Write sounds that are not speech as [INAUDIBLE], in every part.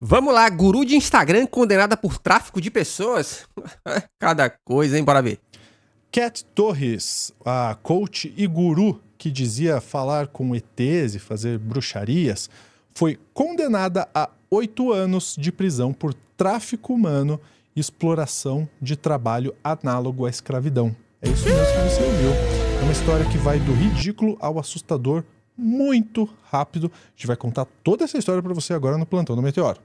Vamos lá, guru de Instagram condenada por tráfico de pessoas? [LAUGHS] Cada coisa, hein? Bora ver. Cat Torres, a coach e guru que dizia falar com ETs e fazer bruxarias, foi condenada a oito anos de prisão por tráfico humano e exploração de trabalho análogo à escravidão. É isso mesmo que você ouviu. É uma história que vai do ridículo ao assustador muito rápido. A gente vai contar toda essa história para você agora no Plantão do Meteoro.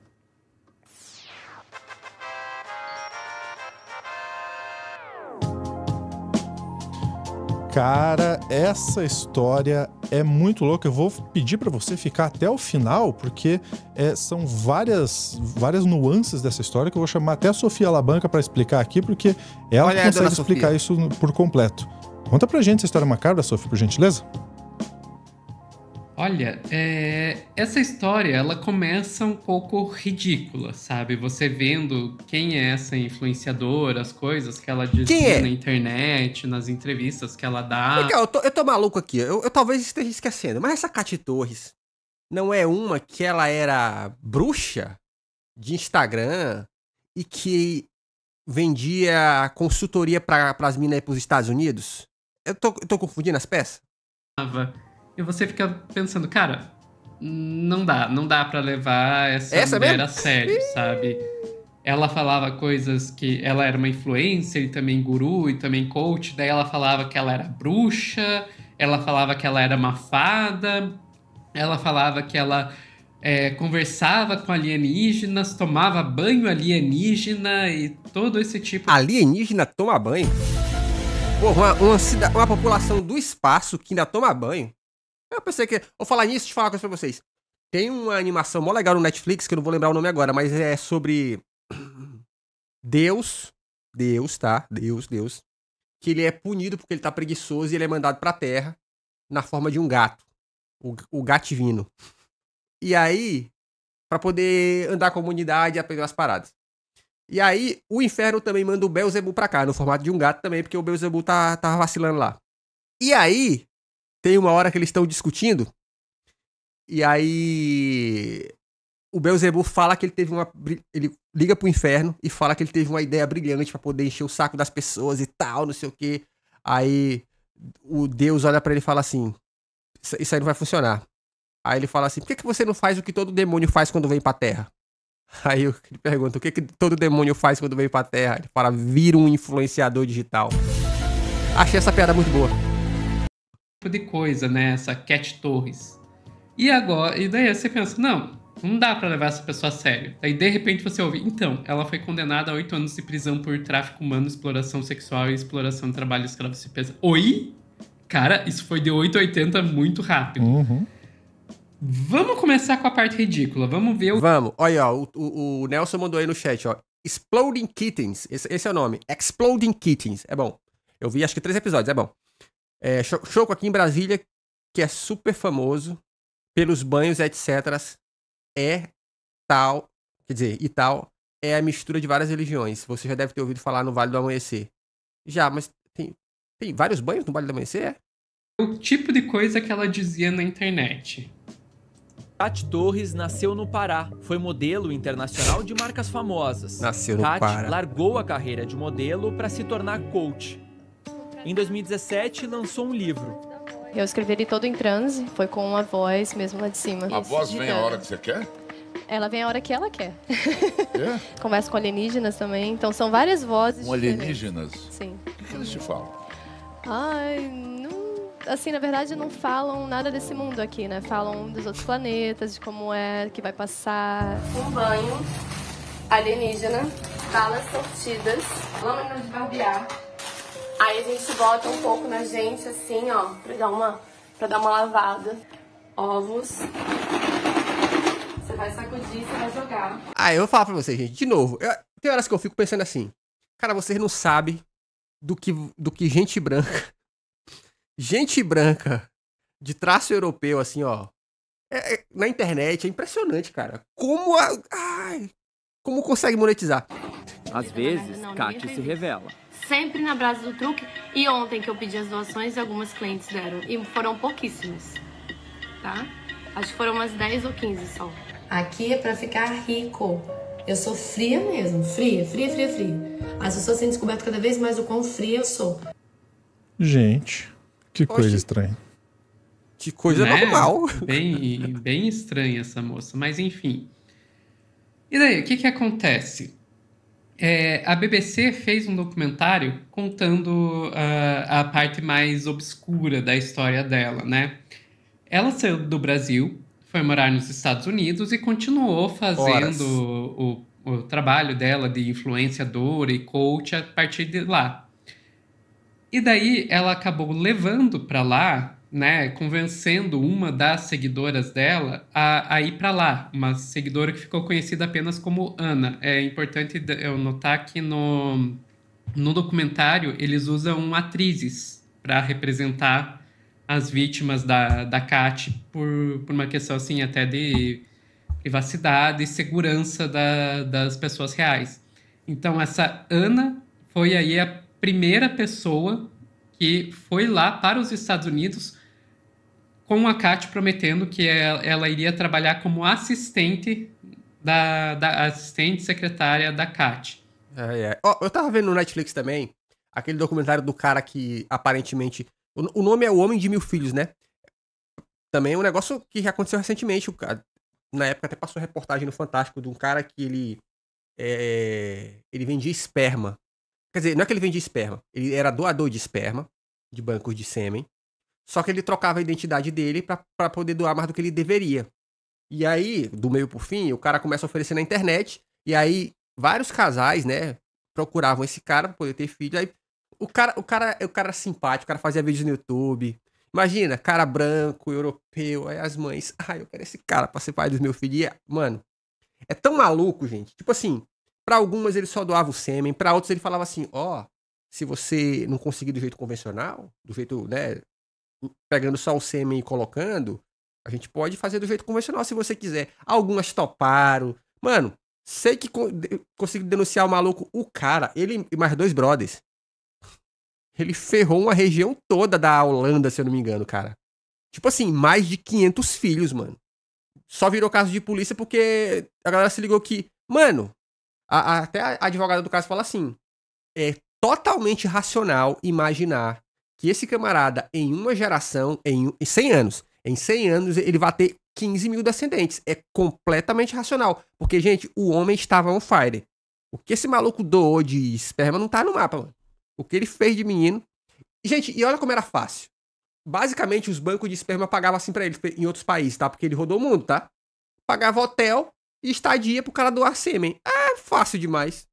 Cara, essa história é muito louca. Eu vou pedir para você ficar até o final, porque é, são várias várias nuances dessa história que eu vou chamar até a Sofia Alabanca para explicar aqui, porque ela Olha consegue explicar Sofia. isso por completo. Conta pra gente essa história macabra, Sofia, por gentileza. Olha, é... essa história ela começa um pouco ridícula, sabe? Você vendo quem é essa influenciadora, as coisas que ela diz é? na internet, nas entrevistas que ela dá. Legal, eu tô, eu tô maluco aqui, eu, eu, talvez esteja esquecendo, mas essa Cate Torres não é uma que ela era bruxa de Instagram e que vendia consultoria para as minas para os Estados Unidos? Eu tô, eu tô confundindo as peças? E você fica pensando, cara, não dá, não dá para levar essa, essa mulher mesmo? a sério, sabe? Ela falava coisas que ela era uma influencer e também guru e também coach, daí ela falava que ela era bruxa, ela falava que ela era uma fada, ela falava que ela é, conversava com alienígenas, tomava banho alienígena e todo esse tipo. Alienígena toma banho? Porra, uma, uma, uma população do espaço que ainda toma banho. Eu pensei que. Vou falar nisso e te falar uma coisa pra vocês. Tem uma animação mó legal no Netflix, que eu não vou lembrar o nome agora, mas é sobre. [CLEARS THROAT] Deus. Deus, tá? Deus, Deus. Que ele é punido porque ele tá preguiçoso e ele é mandado pra terra na forma de um gato. O, o gativino. E aí, para poder andar com a comunidade e aprender as paradas. E aí, o inferno também manda o Belzebu pra cá, no formato de um gato também, porque o Belzebu tá, tá vacilando lá. E aí, tem uma hora que eles estão discutindo, e aí o Belzebu fala que ele teve uma. Ele liga pro inferno e fala que ele teve uma ideia brilhante para poder encher o saco das pessoas e tal, não sei o quê. Aí o Deus olha para ele e fala assim: Isso aí não vai funcionar. Aí ele fala assim: Por que, que você não faz o que todo demônio faz quando vem pra terra? [LAUGHS] Aí ele pergunta: O que, que todo demônio faz quando vem pra terra? Ele fala: Vira um influenciador digital. Achei essa piada muito boa. Tipo de coisa, né? Essa Cat Torres. E agora, e daí você pensa, não, não dá para levar essa pessoa a sério. Aí de repente você ouve, então, ela foi condenada a oito anos de prisão por tráfico humano, exploração sexual e exploração de trabalho escravo. Você pensa, oi? Cara, isso foi de 880 muito rápido. Uhum. Vamos começar com a parte ridícula. Vamos ver o. Vamos. Olha, ó, o, o, o Nelson mandou aí no chat, ó. Exploding Kittens. Esse, esse, é o nome. Exploding Kittens. É bom. Eu vi acho que três episódios, é bom. É, Choco aqui em Brasília, que é super famoso pelos banhos, etc. É tal, quer dizer, e tal, é a mistura de várias religiões. Você já deve ter ouvido falar no Vale do Amanhecer. Já, mas tem, tem vários banhos no Vale do Amanhecer? É? O tipo de coisa que ela dizia na internet. Tati Torres nasceu no Pará, foi modelo internacional de marcas famosas. Nasceu no Tati Pará. largou a carreira de modelo para se tornar coach. Em 2017, lançou um livro. Eu escrevi ele todo em transe, foi com uma voz mesmo lá de cima. A voz vem a hora que você quer? Ela vem a hora que ela quer. É? [LAUGHS] Conversa com alienígenas também. Então são várias vozes. Com alienígenas? Sim. O que, que eles te falam? Ai, não assim, na verdade, não falam nada desse mundo aqui, né? Falam dos outros planetas, de como é que vai passar. Um banho alienígena, balas sortidas, lâminas de barbear. Aí a gente bota um pouco na gente, assim, ó, pra dar uma, pra dar uma lavada. Ovos. Você vai sacudir, você vai jogar. Ah, eu vou falar pra vocês, gente, de novo. Eu, tem horas que eu fico pensando assim, cara, vocês não sabem do que, do que gente branca. [LAUGHS] Gente branca de traço europeu, assim, ó. É, é, na internet, é impressionante, cara. Como a, ai, como consegue monetizar? Às vezes, Kate se revela sempre na Brasa do Truque. E ontem que eu pedi as doações, algumas clientes deram. E foram pouquíssimas, tá? Acho que foram umas 10 ou 15 só. Aqui é pra ficar rico. Eu sou fria mesmo, fria, fria, fria, fria. As pessoas têm descoberto cada vez mais o quão fria eu sou. Gente, que coisa estranha. Que coisa né? normal. Bem, bem estranha essa moça, mas enfim. E daí, o que que acontece? É, a BBC fez um documentário contando uh, a parte mais obscura da história dela, né? Ela saiu do Brasil, foi morar nos Estados Unidos e continuou fazendo o, o, o, trabalho dela de influenciadora e coach a partir de lá. E daí ela acabou levando para lá né, convencendo uma das seguidoras dela a, a ir para lá, uma seguidora que ficou conhecida apenas como Ana. É importante eu notar que no, no documentário eles usam atrizes para representar as vítimas da, da Kat por, por uma questão assim até de privacidade e segurança da, das pessoas reais. Então essa Ana foi aí a primeira pessoa que foi lá para os Estados Unidos com a Kat prometendo que ela, é, ela iria trabalhar como assistente da, da assistente secretária da Kat. Oh, eu tava vendo no Netflix também aquele documentário do cara que aparentemente. O, o nome é O Homem de Mil Filhos, né? Também é um negócio que aconteceu recentemente. O cara, na época até passou reportagem no Fantástico de um cara que ele. É, ele vendia esperma. Quer dizer, não é que ele vendia esperma, ele era doador de esperma, de bancos de sêmen. Só que ele trocava a identidade dele para poder doar mais do que ele deveria. E aí, do meio pro fim, o cara começa a oferecer na internet. E aí, vários casais, né, procuravam esse cara pra poder ter filho. Aí, o cara, o cara, o cara simpático, o cara fazia vídeos no YouTube. Imagina, cara branco, europeu, aí as mães, [LAUGHS] ai, ah, eu quero esse cara pra ser pai dos meus filhos. E, é, mano, é tão maluco, gente. Tipo assim, para algumas ele só doava o sêmen, para outros ele falava assim, ó, oh, se você não conseguir do jeito convencional, do jeito, né, pegando só o sêmen e colocando, a gente pode fazer do jeito convencional se você quiser. Algumas toparam. Mano, sei que co consigo denunciar o maluco. O cara, ele e mais dois brothers. Ele ferrou uma região toda da Holanda, se eu não me engano, cara. Tipo assim, mais de 500 filhos, mano. Só virou caso de polícia porque a galera se ligou que, mano, a, a, até a advogada do caso fala assim: é totalmente racional imaginar que esse camarada, em uma geração, em 100 anos, em 100 anos, ele vai ter 15 mil descendentes. É completamente racional. Porque, gente, o homem estava on fire. O que esse maluco doou de esperma não tá no mapa, mano. O que ele fez de menino. Gente, e olha como era fácil. Basicamente, os bancos de esperma pagavam assim para ele em outros países, tá? Porque ele rodou o mundo, tá? Pagava hotel e estadia pro cara doar sêmen. É fácil demais.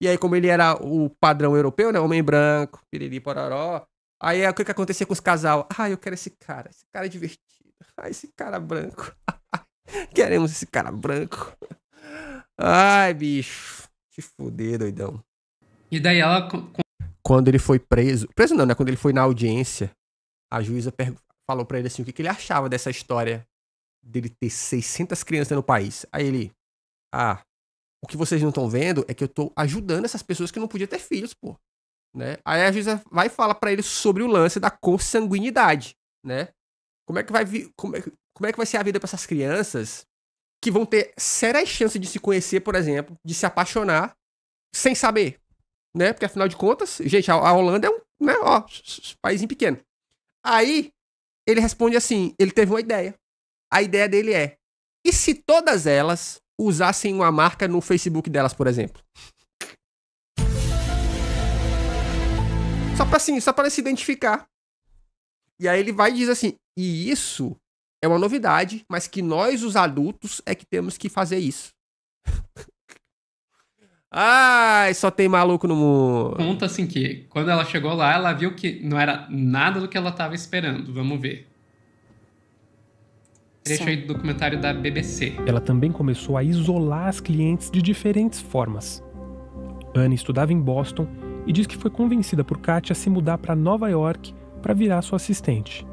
E aí, como ele era o padrão europeu, né? Homem branco, piriri, pororó. Aí o que, que acontecia com os casal? Ah, eu quero esse cara. Esse cara é divertido. Ah, esse cara branco. [LAUGHS] Queremos esse cara branco. Ai, bicho. que fuder, doidão. E daí ela. Quando ele foi preso. Preso não, né? Quando ele foi na audiência, a juíza falou pra ele assim o que, que ele achava dessa história dele ter 600 crianças no país. Aí ele. Ah, o que vocês não estão vendo é que eu tô ajudando essas pessoas que não podiam ter filhos, pô. Né? Aí a juíza vai falar para ele sobre o lance da consanguinidade, né? Como é que vai vir, como é, como é que vai ser a vida para essas crianças que vão ter sérias chances de se conhecer, por exemplo, de se apaixonar sem saber, né? Porque afinal de contas, gente, a, a Holanda é um, né, ó, país pequeno. Aí ele responde assim, ele teve uma ideia. A ideia dele é: e se todas elas usassem uma marca no Facebook delas, por exemplo? Só pra assim, só para se identificar. E aí ele vai e diz assim: e isso é uma novidade, mas que nós, os adultos, é que temos que fazer isso. [LAUGHS] Ai, só tem maluco no mundo. Conta assim que quando ela chegou lá, ela viu que não era nada do que ela estava esperando. Vamos ver. Deixa aí do documentário da BBC. Ela também começou a isolar as clientes de diferentes formas. Anne estudava em Boston e diz que foi convencida por Katia a se mudar para Nova York para virar sua assistente.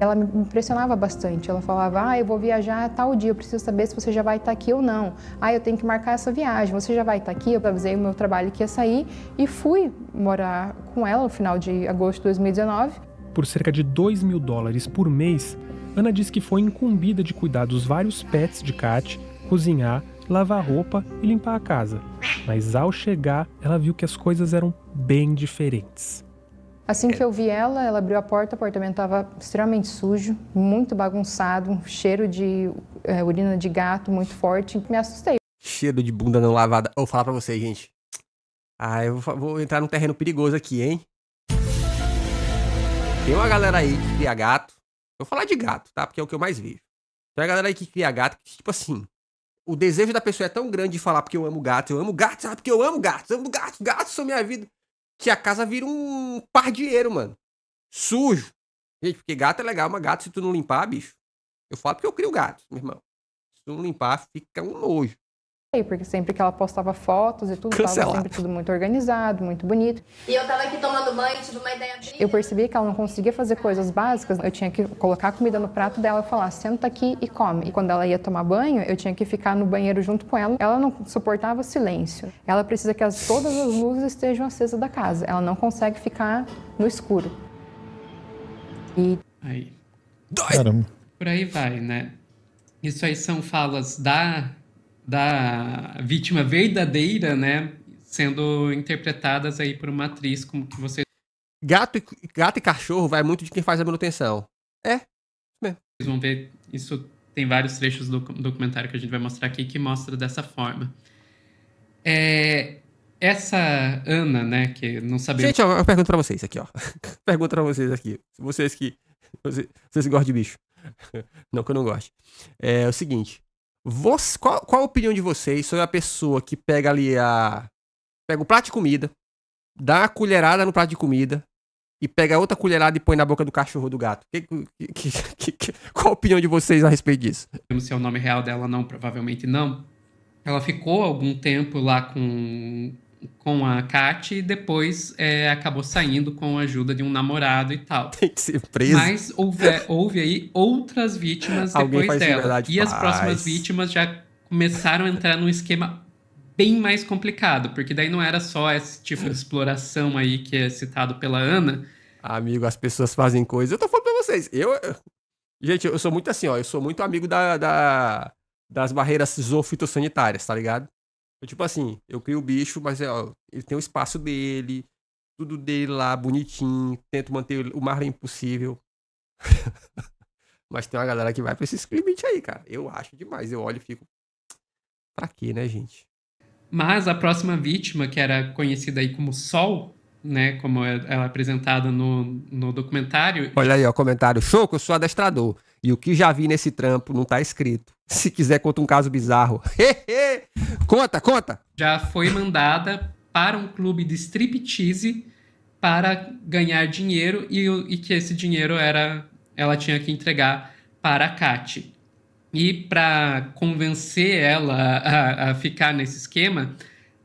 Ela me impressionava bastante. Ela falava: Ah, eu vou viajar tal dia, eu preciso saber se você já vai estar tá aqui ou não. Ah, eu tenho que marcar essa viagem, você já vai estar tá aqui? Eu avisei o meu trabalho que ia sair e fui morar com ela no final de agosto de 2019. Por cerca de 2 mil dólares por mês, Ana diz que foi incumbida de cuidar dos vários pets de Kat, cozinhar, lavar roupa e limpar a casa. Mas ao chegar, ela viu que as coisas eram bem diferentes. Assim que eu vi ela, ela abriu a porta, o apartamento estava extremamente sujo, muito bagunçado, um cheiro de é, urina de gato muito forte. Me assustei. Cheiro de bunda não lavada. Eu vou falar pra vocês, gente. Ah, eu vou, vou entrar num terreno perigoso aqui, hein? Tem uma galera aí que cria gato. Vou falar de gato, tá? Porque é o que eu mais vejo. Tem uma galera aí que cria gato que, tipo assim, o desejo da pessoa é tão grande de falar porque eu amo gatos, eu amo gatos, sabe porque eu amo gatos, eu amo gatos, gatos são minha vida, que a casa vira um pardieiro, mano. Sujo. Gente, porque gato é legal, mas gato se tu não limpar, bicho, eu falo porque eu crio gato, meu irmão. Se tu não limpar, fica um nojo porque sempre que ela postava fotos e tudo, estava sempre tudo muito organizado, muito bonito. E eu estava aqui tomando banho, tive uma ideia brilhante. Eu percebi que ela não conseguia fazer coisas básicas, eu tinha que colocar a comida no prato dela e falar, senta aqui e come. E quando ela ia tomar banho, eu tinha que ficar no banheiro junto com ela. Ela não suportava silêncio. Ela precisa que as, todas as luzes estejam acesas da casa. Ela não consegue ficar no escuro. E... Aí. Caramba. Por aí vai, né? Isso aí são falas da da vítima verdadeira, né, sendo interpretadas aí por uma atriz como que você gato e, gato e cachorro vai muito de quem faz a manutenção. É. Vocês vão ver isso tem vários trechos do documentário que a gente vai mostrar aqui que mostra dessa forma. É, essa Ana, né, que não sabia. Gente, eu pergunto para vocês aqui, ó. [LAUGHS] pergunto para vocês aqui, vocês que vocês, vocês gostam de bicho. [LAUGHS] não que eu não goste. É, é o seguinte, você, qual, qual a opinião de vocês sobre a pessoa que pega ali a. pega o prato de comida, dá a colherada no prato de comida e pega outra colherada e põe na boca do cachorro ou do gato? Que, que, que, que, qual a opinião de vocês a respeito disso? Vamos não sei é o nome real dela, não, provavelmente não. Ela ficou algum tempo lá com com a Kat e depois é, acabou saindo com a ajuda de um namorado e tal. Tem que ser preso. Mas houve, é, houve aí outras vítimas Alguém depois dela. e faz. as próximas vítimas já começaram a entrar num esquema bem mais complicado, porque daí não era só esse tipo de exploração aí que é citado pela Ana. Amigo, as pessoas fazem coisas. Eu tô falando pra vocês. Eu. Gente, eu sou muito assim, ó. Eu sou muito amigo da, da das barreiras zoofitossanitárias, tá ligado? Eu, tipo assim, eu crio o bicho, mas é, ó, ele tem o espaço dele, tudo dele lá, bonitinho. Tento manter o mais limpo possível. [LAUGHS] mas tem uma galera que vai pra esses limites aí, cara. Eu acho demais. Eu olho e fico. Pra quê, né, gente? Mas a próxima vítima, que era conhecida aí como Sol, né, como ela é, é apresentada no, no documentário. Olha aí, ó, comentário. Show que eu sou adestrador. E o que já vi nesse trampo não tá escrito. [LAUGHS] Se quiser, conta um caso bizarro. [LAUGHS] conta, conta! Já foi mandada para um clube de striptease para ganhar dinheiro e, e que esse dinheiro era ela tinha que entregar para a Kate. E para convencer ela a, a, ficar nesse esquema,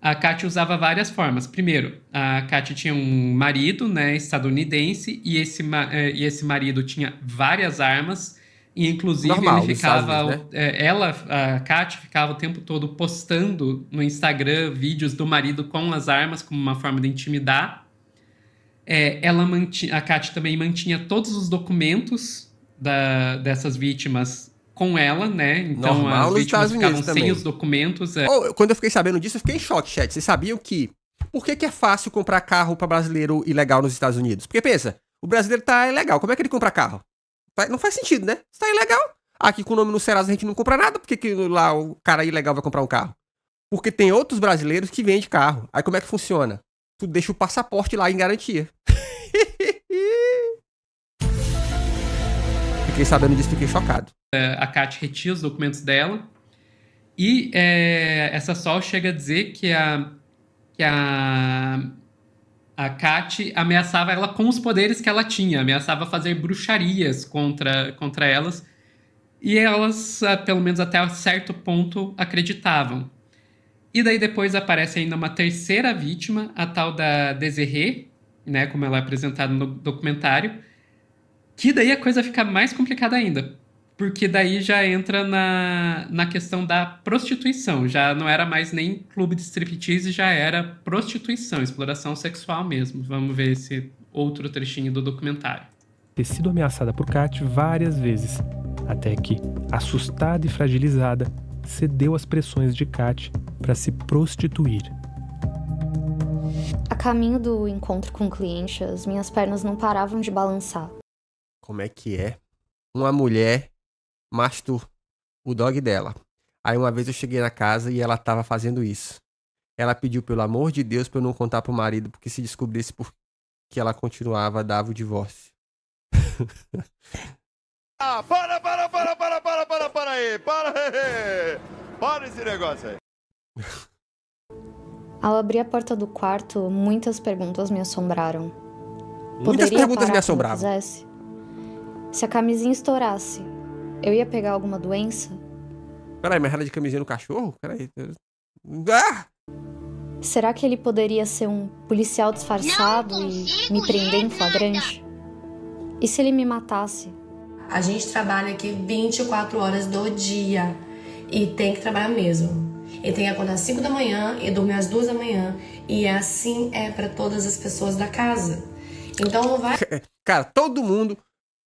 a Kate usava várias formas. Primeiro, a Kate tinha um marido né, estadunidense e esse, eh, e esse marido tinha várias armas e, inclusive, Normal, ele ficava, né? É, ela, a Kat, ficava o tempo todo postando no Instagram vídeos do marido com as armas como uma forma de intimidar. É, ela mantinha, a Kat também mantinha todos os documentos da, dessas vítimas com ela, né? Então Normal, as vítimas ficavam sem os documentos. É. Oh, quando eu fiquei sabendo disso, eu fiquei em choque, chat. Vocês sabiam que... Por que, que é fácil comprar carro para brasileiro ilegal nos Estados Unidos? Porque pensa, o brasileiro tá ilegal, como é que ele compra carro? Tá, não faz sentido, né? Isso tá ilegal. Aqui com o nome no Serasa a gente não compra nada, porque que lá o cara ilegal vai comprar um carro? Porque tem outros brasileiros que vendem carro. Aí como é que funciona? Tu deixa o passaporte lá em garantia. [LAUGHS] fiquei sabendo disso, fiquei chocado. É, a Kat retira os documentos dela. E é, essa Sol chega a dizer que a, que a a Kat ameaçava ela com os poderes que ela tinha, ameaçava fazer bruxarias contra, contra elas. E elas, eh, pelo menos até certo ponto, acreditavam. E daí depois aparece ainda uma terceira vítima, a tal da Desiree, né, como ela é apresentada no documentário, que daí a coisa fica mais complicada ainda, porque daí já entra na, na questão da prostituição. Já não era mais nem clube de striptease, já era prostituição, exploração sexual mesmo. Vamos ver esse outro trechinho do documentário. Ter sido ameaçada por Kat várias vezes, até que, assustada e fragilizada, cedeu às pressões de Kat para se prostituir. A caminho do encontro com o cliente, as minhas pernas não paravam de balançar. Como é que é? Uma mulher Mastur, o dog dela. Aí uma vez eu cheguei na casa e ela tava fazendo isso. Ela pediu pelo amor de Deus pra eu não contar pro marido, porque se descobrisse por que ela continuava, dava o divórcio. [LAUGHS] ah, para, para, para, para, para, para, para aí, para aí. Para esse negócio aí. Ao abrir a porta do quarto, muitas perguntas me assombraram. Muitas perguntas me assombravam. Se a camisinha estourasse, eu ia pegar alguma doença? Peraí, mas ela de camisinha no cachorro? Peraí. Ah! Será que ele poderia ser um policial disfarçado e me prender em flagrante? E se ele me matasse? A gente trabalha aqui 24 horas do dia e tem que trabalhar mesmo. E tem que acordar às 5 da manhã e dormir às 2 da manhã. E assim é para todas as pessoas da casa. Então não vai. [LAUGHS] Cara, todo mundo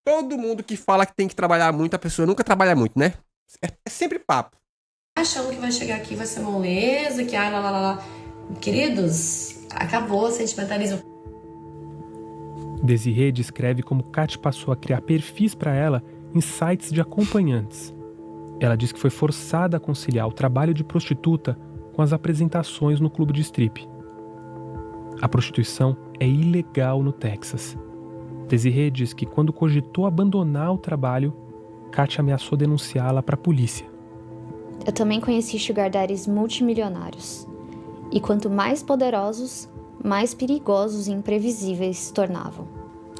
Todo mundo que fala que tem que trabalhar muito, a pessoa nunca trabalha muito, né? É, é sempre papo. Achando que vai chegar aqui vai ser moleza, que ah, lá, lá, lá, lá. Queridos, acabou o sentimentalismo. Desirê descreve como Kate passou a criar perfis para ela em sites de acompanhantes. Ela diz que foi forçada a conciliar o trabalho de prostituta com as apresentações no clube de strip. A prostituição é ilegal no Texas Desirê diz que quando cogitou abandonar o trabalho, Katia ameaçou denunciá-la para a polícia. Eu também conheci sugardares multimilionários. E quanto mais poderosos, mais perigosos e imprevisíveis se tornavam.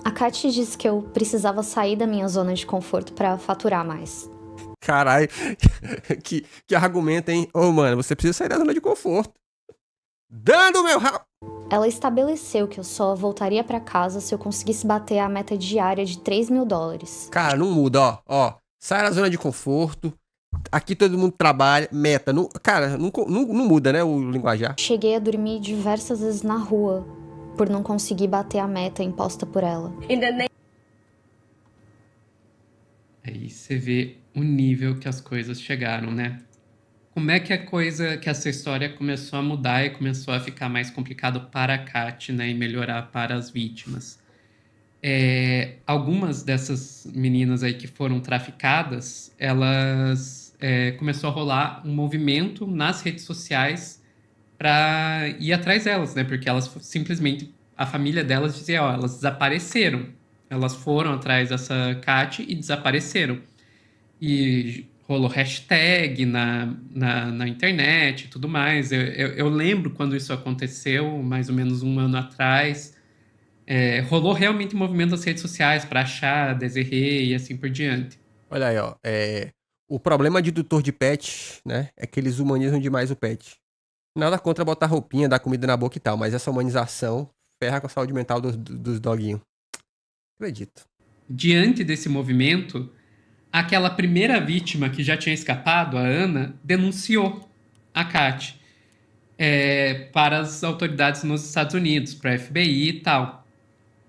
A Katia disse que eu precisava sair da minha zona de conforto para faturar mais. Caralho, [LAUGHS] que, que argumento, hein? Ô, oh, mano, você precisa sair da zona de conforto. Dando meu rabo! Ela estabeleceu que eu só voltaria para casa se eu conseguisse bater a meta diária de 3 mil dólares. Cara, não muda, ó. Ó, sai da zona de conforto. Aqui todo mundo trabalha, meta. Não, cara, não, não, não muda, né, o linguajar. Cheguei a dormir diversas vezes na rua por não conseguir bater a meta imposta por ela. Aí você vê o nível que as coisas chegaram, né? Como é que a coisa, que essa história começou a mudar e começou a ficar mais complicado para a Kat, né, e melhorar para as vítimas? É, algumas dessas meninas aí que foram traficadas, elas é, começou a rolar um movimento nas redes sociais para ir atrás delas, né? Porque elas simplesmente a família delas dizia, ó, elas desapareceram. Elas foram atrás dessa Kat e desapareceram. E rolou hashtag na, na, na internet e tudo mais. Eu, eu, eu, lembro quando isso aconteceu, mais ou menos um ano atrás. É, rolou realmente o um movimento nas redes sociais para achar, deserrer e assim por diante. Olha aí, ó. É, o problema de tutor de pet, né, é que eles humanizam demais o pet. Nada contra botar roupinha, dar comida na boca e tal, mas essa humanização ferra com a saúde mental dos, dos doguinhos. Acredito. Diante desse movimento, aquela primeira vítima que já tinha escapado, a Ana, denunciou a Kat é, para as autoridades nos Estados Unidos, para a FBI e tal.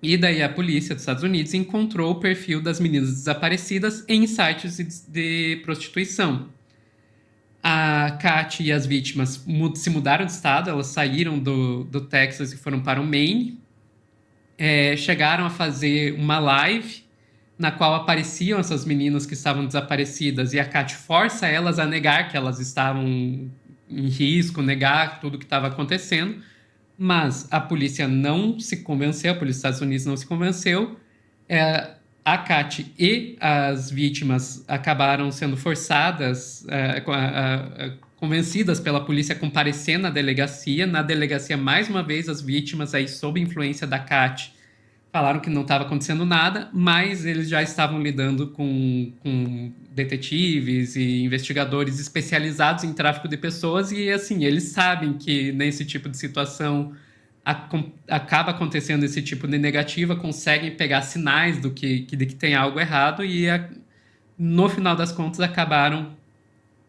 E daí a polícia dos Estados Unidos encontrou o perfil das meninas desaparecidas em sites de, prostituição. A Kat e as vítimas se mudaram de estado, elas saíram do, do Texas e foram para o Maine. É, chegaram a fazer uma live na qual apareciam essas meninas que estavam desaparecidas e a Kat força elas a negar que elas estavam em risco, negar tudo que estava acontecendo. Mas a polícia não se convenceu, a polícia dos Estados Unidos não se convenceu. É, a Kat e as vítimas acabaram sendo forçadas, é, é, convencidas pela polícia a comparecer na delegacia. Na delegacia, mais uma vez, as vítimas, aí sob influência da Kat, falaram que não estava acontecendo nada, mas eles já estavam lidando com, com, detetives e investigadores especializados em tráfico de pessoas e assim eles sabem que nesse tipo de situação acaba acontecendo esse tipo de negativa, conseguem pegar sinais do que, de que tem algo errado e a, no final das contas acabaram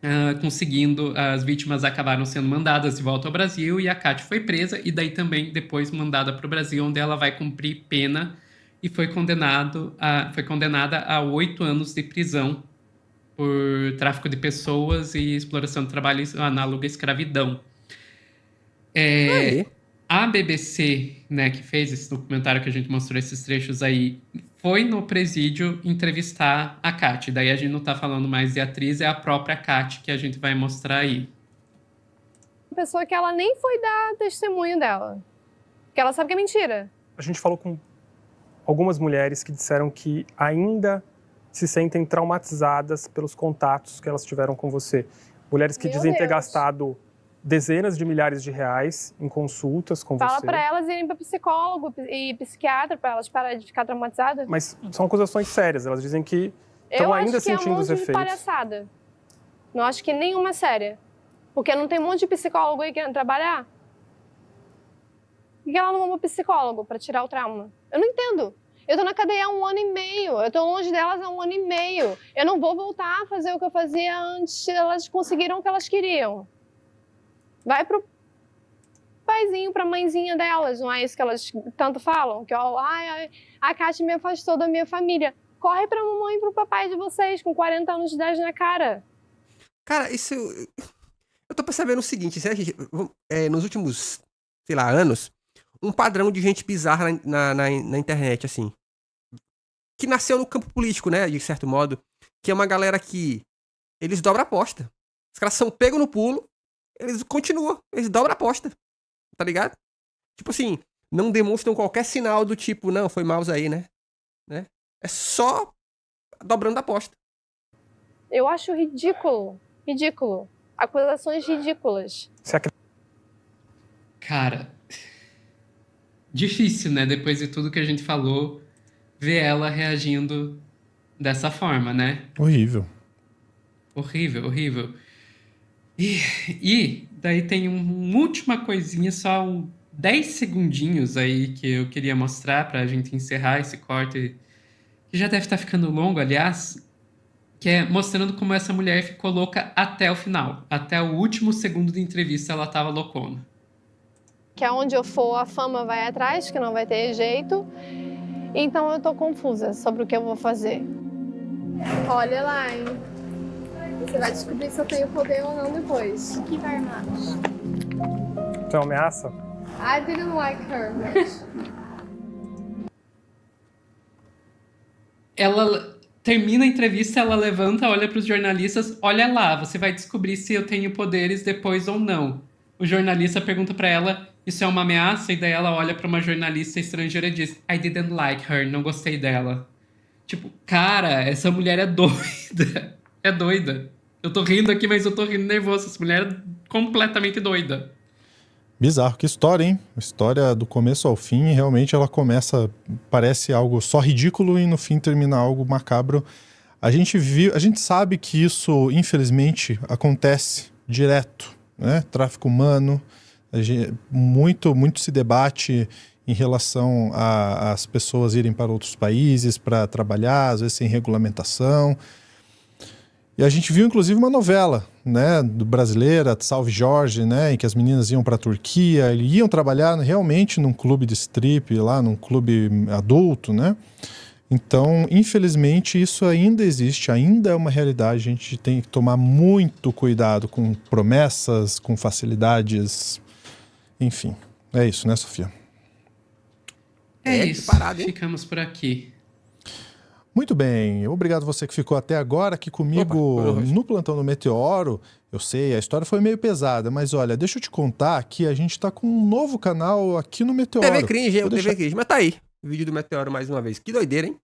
Uh, conseguindo, as vítimas acabaram sendo mandadas de volta ao Brasil e a Kate foi presa e daí também depois mandada para o Brasil, onde ela vai cumprir pena e foi, condenado a, foi condenada a oito anos de prisão por tráfico de pessoas e exploração de trabalho análoga à escravidão. É, a BBC, né, que fez esse documentário que a gente mostrou esses trechos aí, foi no presídio entrevistar a Kate. Daí a gente não está falando mais de atriz, é a própria Kate que a gente vai mostrar aí. Uma pessoa que ela nem foi dar testemunho dela. Porque ela sabe que é mentira. A gente falou com algumas mulheres que disseram que ainda se sentem traumatizadas pelos contatos que elas tiveram com você. Mulheres que Meu dizem Deus. ter gastado dezenas de milhares de reais em consultas com Fala você. Fala para elas irem para psicólogo e psiquiatra para elas pararem de ficar traumatizadas. Mas são acusações sérias. Elas dizem que estão ainda sentindo é um os efeitos. Eu acho que é uma palhaçada. Não acho que nenhuma é séria. Porque não tem um monte de psicólogo aí querendo trabalhar. Por que ela não para psicólogo para tirar o trauma? Eu não entendo. Eu tô na cadeia há um ano e meio. Eu tô longe delas há um ano e meio. Eu não vou voltar a fazer o que eu fazia antes. Elas conseguiram o que elas queriam vai pro paizinho, pra mãezinha delas, não é isso que elas tanto falam? Que, ó, ai, a Kátia me afastou da minha família. Corre pra mamãe e pro papai de vocês, com 40 anos de idade na cara. Cara, isso... Eu tô percebendo o seguinte, se gente, é, nos últimos, sei lá, anos, um padrão de gente bizarra na, na, na, internet, assim. Que nasceu no campo político, né? De certo modo. Que é uma galera que. Eles dobram a aposta. Os caras são pego no pulo, eles continuam, eles dobram a aposta. Tá ligado? Tipo assim, não demonstram qualquer sinal do tipo, não, foi mouse aí, né? né? É só dobrando a aposta. Eu acho ridículo. Ridículo. Acusações ridículas. Cara, difícil, né? Depois de tudo que a gente falou, ver ela reagindo dessa forma, né? Horrível. Horrível, horrível. E, e daí tem uma última coisinha, só 10 segundinhos aí que eu queria mostrar para a gente encerrar esse corte, que já deve estar tá ficando longo, aliás, que é mostrando como essa mulher ficou louca até o final, até o último segundo de entrevista ela estava loucona. Que aonde é eu for a fama vai atrás, que não vai ter jeito. Então eu tô confusa sobre o que eu vou fazer. Olha lá, hein? Você vai descobrir se eu tenho poder ou não depois. Que vai armar? uma ameaça? I didn't like her Ela termina a entrevista, ela levanta, olha para os jornalistas, olha lá, você vai descobrir se eu tenho poderes depois ou não. O jornalista pergunta para ela, isso é uma ameaça? E daí ela olha para uma jornalista estrangeira e diz, I didn't like her, não gostei dela. Tipo, cara, essa mulher é [LAUGHS] doida é doida. Eu tô rindo aqui, mas eu tô rindo nervoso. Essa mulher é completamente doida. Bizarro, que história, hein? História do começo ao fim, realmente ela começa, parece algo só ridículo e no fim termina algo macabro. A gente viu, a gente sabe que isso, infelizmente, acontece direto, né? Tráfico humano, gente, muito, muito se debate em relação às pessoas irem para outros países para trabalhar, às vezes sem regulamentação. E a gente viu inclusive uma novela, né, do brasileira, Salve Jorge, né, em que as meninas iam para a Turquia, iam trabalhar realmente num clube de strip lá, num clube adulto, né? Então, infelizmente, isso ainda existe, ainda é uma realidade. A gente tem que tomar muito cuidado com promessas, com facilidades, enfim. É isso, né, Sofia? É, é isso. parado Ficamos por aqui. Muito bem, obrigado você que ficou até agora aqui comigo Opa, no Plantão do Meteoro. Eu sei, a história foi meio pesada, mas olha, deixa eu te contar que a gente está com um novo canal aqui no Meteoro. TV Cringe, é o deixar... TV Cringe, mas tá aí. Vídeo do Meteoro mais uma vez. Que doideira, hein?